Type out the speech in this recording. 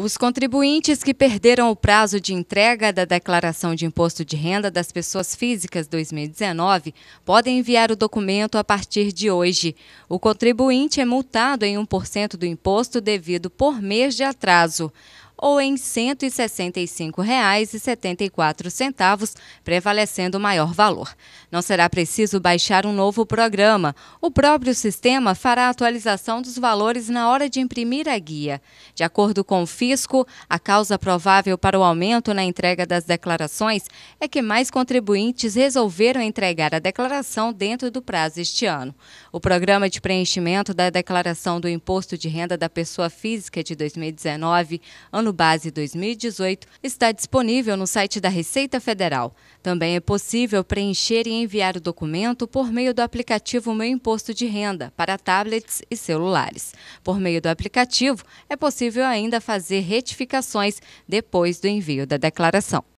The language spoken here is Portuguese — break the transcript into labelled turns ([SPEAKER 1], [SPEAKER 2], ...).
[SPEAKER 1] Os contribuintes que perderam o prazo de entrega da declaração de imposto de renda das pessoas físicas 2019 podem enviar o documento a partir de hoje. O contribuinte é multado em 1% do imposto devido por mês de atraso ou em R$ 165,74, prevalecendo o maior valor. Não será preciso baixar um novo programa. O próprio sistema fará a atualização dos valores na hora de imprimir a guia. De acordo com o fisco, a causa provável para o aumento na entrega das declarações é que mais contribuintes resolveram entregar a declaração dentro do prazo este ano. O programa de preenchimento da declaração do Imposto de Renda da Pessoa Física de 2019, ano ano base 2018 está disponível no site da Receita Federal. Também é possível preencher e enviar o documento por meio do aplicativo Meu Imposto de Renda para tablets e celulares. Por meio do aplicativo, é possível ainda fazer retificações depois do envio da declaração.